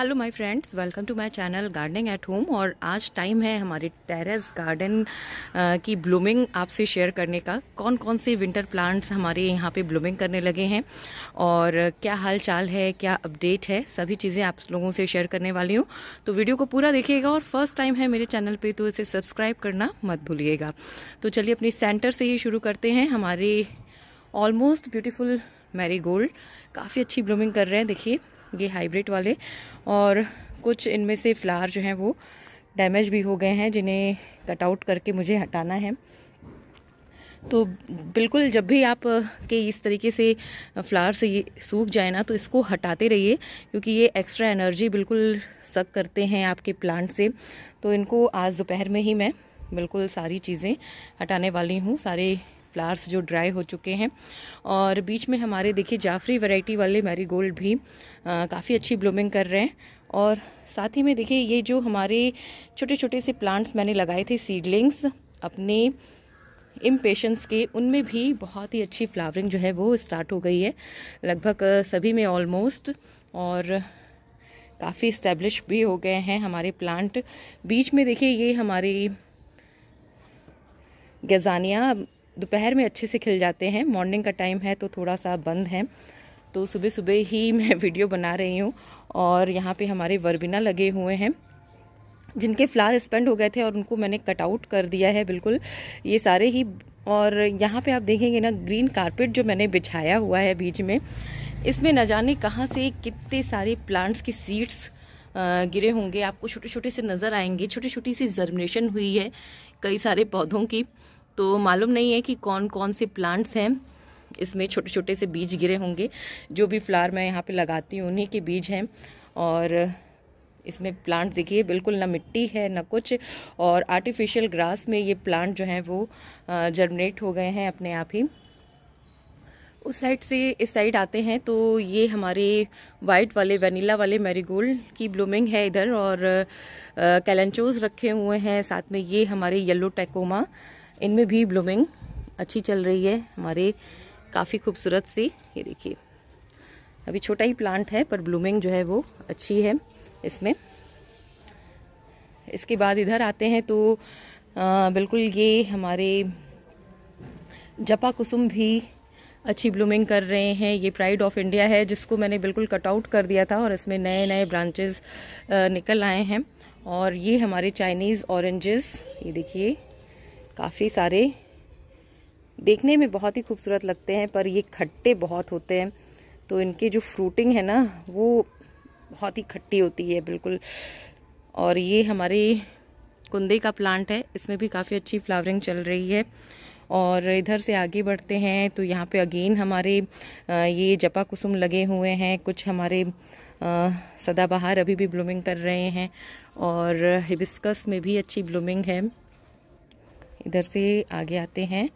hello my friends welcome to my channel gardening at home और आज time है हमारे टेरेस गार्डन की ब्लूमिंग आपसे शेयर करने का कौन कौन से विंटर प्लांट्स हमारे यहाँ पे ब्लूमिंग करने लगे हैं और क्या हाल चाल है क्या अपडेट है सभी चीज़ें आप लोगों से शेयर करने वाली हूँ तो वीडियो को पूरा देखिएगा और फर्स्ट टाइम है मेरे चैनल पर तो इसे सब्सक्राइब करना मत भूलिएगा तो चलिए अपने सेंटर से ही शुरू करते हैं हमारे ऑलमोस्ट ब्यूटिफुल मैरी गोल्ड काफ़ी अच्छी ब्लूमिंग कर रहे हैं देखिए ये हाइब्रिड वाले और कुछ इनमें से फ्लावर जो हैं वो डैमेज भी हो गए हैं जिन्हें कटआउट करके मुझे हटाना है तो बिल्कुल जब भी आप के इस तरीके से फ्लावर से ये सूख जाए ना तो इसको हटाते रहिए क्योंकि ये एक्स्ट्रा एनर्जी बिल्कुल सक करते हैं आपके प्लांट से तो इनको आज दोपहर में ही मैं बिल्कुल सारी चीज़ें हटाने वाली हूँ सारे फ्लावर्स जो ड्राई हो चुके हैं और बीच में हमारे देखिए जाफरी वैरायटी वाले मैरीगोल्ड भी काफ़ी अच्छी ब्लूमिंग कर रहे हैं और साथ ही में देखिए ये जो हमारे छोटे छोटे से प्लांट्स मैंने लगाए थे सीडलिंग्स अपने इम्पेशंस के उनमें भी बहुत ही अच्छी फ्लावरिंग जो है वो स्टार्ट हो गई है लगभग सभी में ऑलमोस्ट और काफ़ी इस्टेब्लिश भी हो गए हैं हमारे प्लांट बीच में देखिए ये हमारी गजानिया दोपहर में अच्छे से खिल जाते हैं मॉर्निंग का टाइम है तो थोड़ा सा बंद है तो सुबह सुबह ही मैं वीडियो बना रही हूँ और यहाँ पे हमारे वर्बिना लगे हुए हैं जिनके फ्लावर स्पेंड हो गए थे और उनको मैंने कटआउट कर दिया है बिल्कुल ये सारे ही और यहाँ पे आप देखेंगे ना ग्रीन कारपेट जो मैंने बिछाया हुआ है बीच में इसमें न जाने कहाँ से कितने सारे प्लांट्स की सीड्स गिरे होंगे आपको छोटे छोटे से नज़र आएंगे छोटी छोटी सी जर्मिनेशन हुई है कई सारे पौधों की तो मालूम नहीं है कि कौन कौन से प्लांट्स हैं इसमें छोटे छोटे से बीज गिरे होंगे जो भी फ्लावर मैं यहाँ पे लगाती हूँ उन्हीं के बीज हैं और इसमें प्लांट देखिए बिल्कुल ना मिट्टी है ना कुछ और आर्टिफिशियल ग्रास में ये प्लांट जो हैं वो जर्मिनेट हो गए हैं अपने आप ही उस साइड से इस साइड आते हैं तो ये हमारे वाइट वाले वनीला वाले मेरीगोल्ड की ब्लूमिंग है इधर और कैलेंचोज रखे हुए हैं साथ में ये हमारे येलो टैकोमा इनमें भी ब्लूमिंग अच्छी चल रही है हमारे काफ़ी खूबसूरत सी ये देखिए अभी छोटा ही प्लांट है पर ब्लूमिंग जो है वो अच्छी है इसमें इसके बाद इधर आते हैं तो आ, बिल्कुल ये हमारे जपा कुसुम भी अच्छी ब्लूमिंग कर रहे हैं ये प्राइड ऑफ इंडिया है जिसको मैंने बिल्कुल कट आउट कर दिया था और इसमें नए नए ब्रांचेस निकल आए हैं और ये हमारे चाइनीज़ औरेंजेस ये देखिए काफ़ी सारे देखने में बहुत ही खूबसूरत लगते हैं पर ये खट्टे बहुत होते हैं तो इनके जो फ्रूटिंग है ना वो बहुत ही खट्टी होती है बिल्कुल और ये हमारे कुंदे का प्लांट है इसमें भी काफ़ी अच्छी फ्लावरिंग चल रही है और इधर से आगे बढ़ते हैं तो यहाँ पे अगेन हमारे ये जपा कुसुम लगे हुए हैं कुछ हमारे सदाबहार अभी भी ब्लूमिंग कर रहे हैं और हिबिस्कस में भी अच्छी ब्लूमिंग है इधर से आगे आते हैं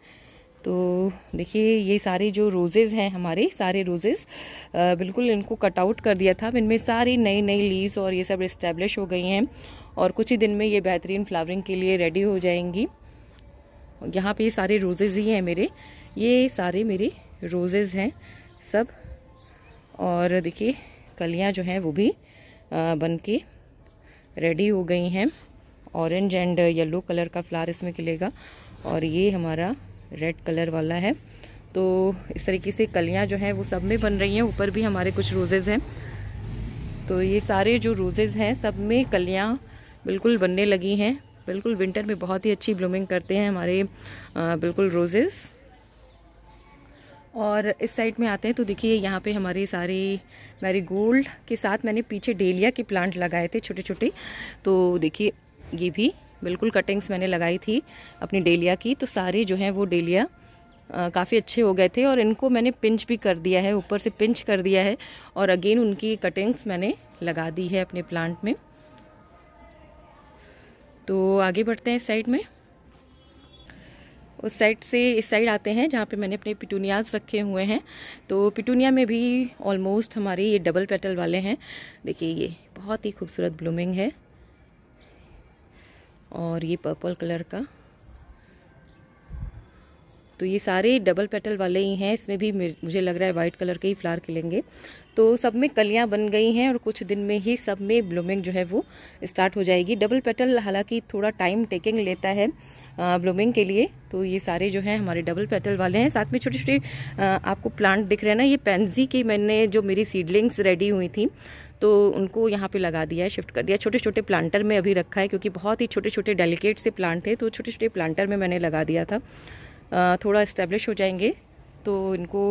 तो देखिए ये सारे जो रोज़ेज़ हैं हमारे सारे रोज़ेज़ बिल्कुल इनको कट आउट कर दिया था इनमें सारी नई नई लीव्स और ये सब इस्टेब्लिश हो गई हैं और कुछ ही दिन में ये बेहतरीन फ्लावरिंग के लिए रेडी हो जाएंगी यहाँ पे ये सारे रोज़ेज़ ही हैं मेरे ये सारे मेरे रोज़ेज़ हैं सब और देखिए कलियाँ जो हैं वो भी बन के रेडी हो गई हैं ऑरेंज एंड येलो कलर का फ्लावर इसमें खिलेगा और ये हमारा रेड कलर वाला है तो इस तरीके से कलियाँ जो हैं वो सब में बन रही हैं ऊपर भी हमारे कुछ रोजेज़ हैं तो ये सारे जो रोजेज़ हैं सब में कलियाँ बिल्कुल बनने लगी हैं बिल्कुल विंटर में बहुत ही अच्छी ब्लूमिंग करते हैं हमारे आ, बिल्कुल रोजेज़ और इस साइड में आते हैं तो देखिए यहाँ पे हमारे सारे मैरी गोल्ड के साथ मैंने पीछे डेलिया के प्लांट लगाए थे छोटे छोटे तो देखिए ये भी बिल्कुल कटिंग्स मैंने लगाई थी अपनी डेलिया की तो सारे जो हैं वो डेलिया काफ़ी अच्छे हो गए थे और इनको मैंने पिंच भी कर दिया है ऊपर से पिंच कर दिया है और अगेन उनकी कटिंग्स मैंने लगा दी है अपने प्लांट में तो आगे बढ़ते हैं इस साइड में उस साइड से इस साइड आते हैं जहाँ पे मैंने अपने पिटूनियाज रखे हुए हैं तो पिटूनिया में भी ऑलमोस्ट हमारे ये डबल पेटल वाले हैं देखिए ये बहुत ही खूबसूरत ब्लूमिंग है और ये पर्पल कलर का तो ये सारे डबल पेटल वाले ही हैं इसमें भी मुझे लग रहा है वाइट कलर के ही फ्लावर खिलेंगे तो सब में कलियां बन गई हैं और कुछ दिन में ही सब में ब्लूमिंग जो है वो स्टार्ट हो जाएगी डबल पेटल हालांकि थोड़ा टाइम टेकिंग लेता है ब्लूमिंग के लिए तो ये सारे जो हैं हमारे डबल पेटल वाले हैं साथ में छोटे छोटे आपको प्लांट दिख रहे हैं ना ये पेंजी की मैंने जो मेरी सीडलिंग्स रेडी हुई थी तो उनको यहाँ पे लगा दिया है शिफ्ट कर दिया छोटे छोटे प्लांटर में अभी रखा है क्योंकि बहुत ही छोटे छोटे डेलिकेट से प्लांट थे तो छोटे छोटे प्लांटर में मैंने लगा दिया था थोड़ा इस्टेब्लिश हो जाएंगे तो इनको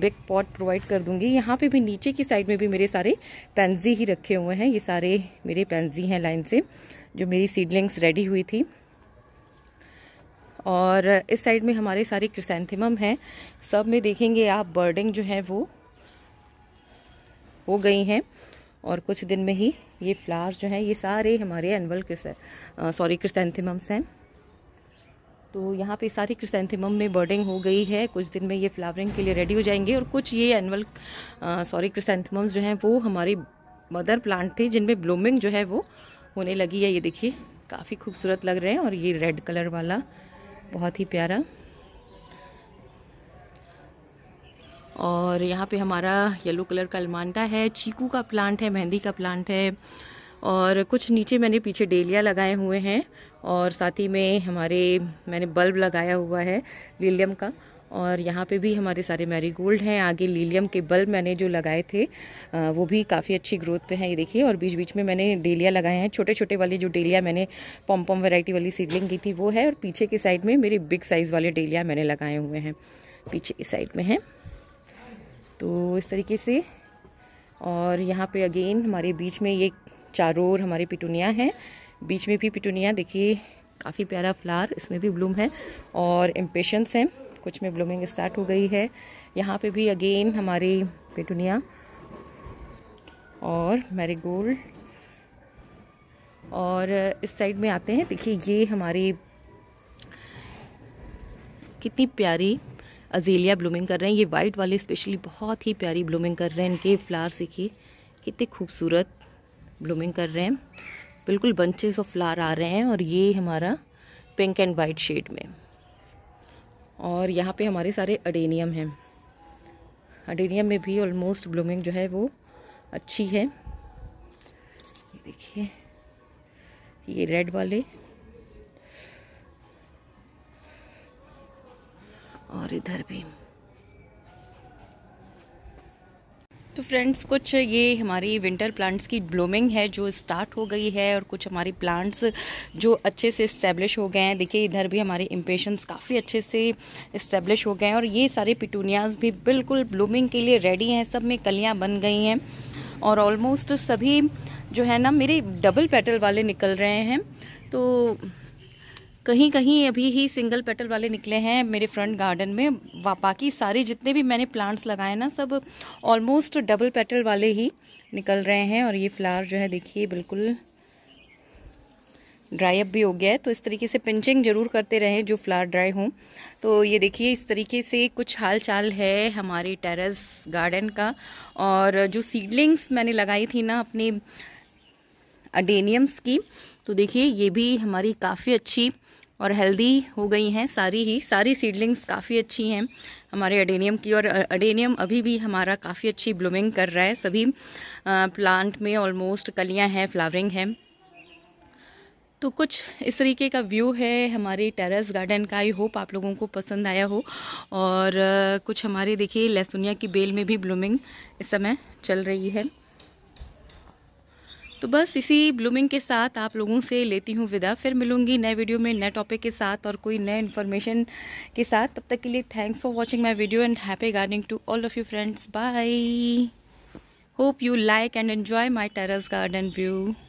बिग पॉट प्रोवाइड कर दूंगी यहाँ पे भी नीचे की साइड में भी मेरे सारे पेंजी ही रखे हुए हैं ये सारे मेरे पेंजी हैं लाइन से जो मेरी सीडलिंग्स रेडी हुई थी और इस साइड में हमारे सारे क्रिसेंथिमम हैं सब में देखेंगे आप बर्डिंग जो है वो हो गई हैं और कुछ दिन में ही ये फ्लावर्स जो हैं ये सारे हमारे एनअल सॉरी क्रिसेंथिमम्स हैं तो यहाँ पे सारी क्रिसेंथिमम में बर्डिंग हो गई है कुछ दिन में ये फ्लावरिंग के लिए रेडी हो जाएंगे और कुछ ये एनअल सॉरी क्रिसेंथिमम्स जो हैं वो हमारे मदर प्लांट थे जिनमें ब्लूमिंग जो है वो होने लगी है ये देखिए काफ़ी खूबसूरत लग रहे हैं और ये रेड कलर वाला बहुत ही प्यारा और यहाँ पे हमारा येलो कलर का अलमांडा है चीकू का प्लांट है मेहंदी का प्लांट है और कुछ नीचे मैंने पीछे डेलिया लगाए हुए हैं और साथ ही में हमारे मैंने बल्ब लगाया हुआ है लिलियम का और यहाँ पे भी हमारे सारे मैरीगोल्ड हैं आगे लीलियम के बल्ब मैंने जो लगाए थे वो भी काफ़ी अच्छी ग्रोथ पे हैं ये देखिए और बीच बीच में मैंने डेलिया लगाए हैं छोटे छोटे वाले जो डेलिया मैंने पम पम वैरायटी वाली सीडलिंग की थी वो है और पीछे के साइड में मेरे बिग साइज़ वाले डेलिया मैंने लगाए हुए हैं पीछे की साइड में हैं तो इस तरीके से और यहाँ पे अगेन हमारे बीच में ये चारों ओर हमारे पिटूनिया हैं बीच में भी पिटूनिया देखिए काफ़ी प्यारा फ्लावर इसमें भी ब्लूम है और इम्पेशंस हैं कुछ में ब्लूमिंग स्टार्ट हो गई है यहाँ पे भी अगेन हमारी पिटूनिया और मैरीगोल्ड और इस साइड में आते हैं देखिए ये हमारी कितनी प्यारी अजीलिया ब्लूमिंग कर रहे हैं ये वाइट वाले स्पेशली बहुत ही प्यारी ब्लूमिंग कर रहे हैं इनके फ्लावर्स देखिए कितने खूबसूरत ब्लूमिंग कर रहे हैं बिल्कुल बंचेस ऑफ फ्लावर आ रहे हैं और ये हमारा पिंक एंड वाइट शेड में और यहाँ पे हमारे सारे अडेनियम हैं अडेनियम में भी ऑलमोस्ट ब्लूमिंग जो है वो अच्छी है देखिए ये रेड वाले और इधर भी तो फ्रेंड्स कुछ ये हमारी विंटर प्लांट्स की ब्लूमिंग है जो स्टार्ट हो गई है और कुछ हमारी प्लांट्स जो अच्छे से इस्टेब्लिश हो गए हैं देखिए इधर भी हमारे इम्पेशंस काफ़ी अच्छे से इस्टेब्लिश हो गए हैं और ये सारे पिटूनियाज भी बिल्कुल ब्लूमिंग के लिए रेडी हैं सब में कलियाँ बन गई हैं और ऑलमोस्ट सभी जो है ना मेरे डबल पेटल वाले निकल रहे हैं तो कहीं कहीं अभी ही सिंगल पेटल वाले निकले हैं मेरे फ्रंट गार्डन में बाकी सारे जितने भी मैंने प्लांट्स लगाए ना सब ऑलमोस्ट डबल पेटल वाले ही निकल रहे हैं और ये फ्लावर जो है देखिए बिल्कुल ड्राई अप भी हो गया है तो इस तरीके से पिंचिंग जरूर करते रहें जो फ्लावर ड्राई हों तो ये देखिए इस तरीके से कुछ हाल चाल है हमारे टेरेस गार्डन का और जो सीडलिंग्स मैंने लगाई थी ना अपने अडेनियम्स की तो देखिए ये भी हमारी काफ़ी अच्छी और हेल्दी हो गई हैं सारी ही सारी सीडलिंग्स काफ़ी अच्छी हैं हमारे अडेनियम की और अडेनियम अभी भी हमारा काफ़ी अच्छी ब्लूमिंग कर रहा है सभी प्लांट में ऑलमोस्ट कलियां हैं फ्लावरिंग हैं तो कुछ इस तरीके का व्यू है हमारे टेरेस गार्डन का आई होप आप लोगों को पसंद आया हो और कुछ हमारे देखिए लहसुनिया की बेल में भी ब्लूमिंग इस समय चल रही है तो बस इसी ब्लूमिंग के साथ आप लोगों से लेती हूँ विदा फिर मिलूंगी नए वीडियो में नए टॉपिक के साथ और कोई नए इन्फॉर्मेशन के साथ तब तक के लिए thanks for watching my video and happy gardening to all of you friends bye hope you like and enjoy my terrace garden view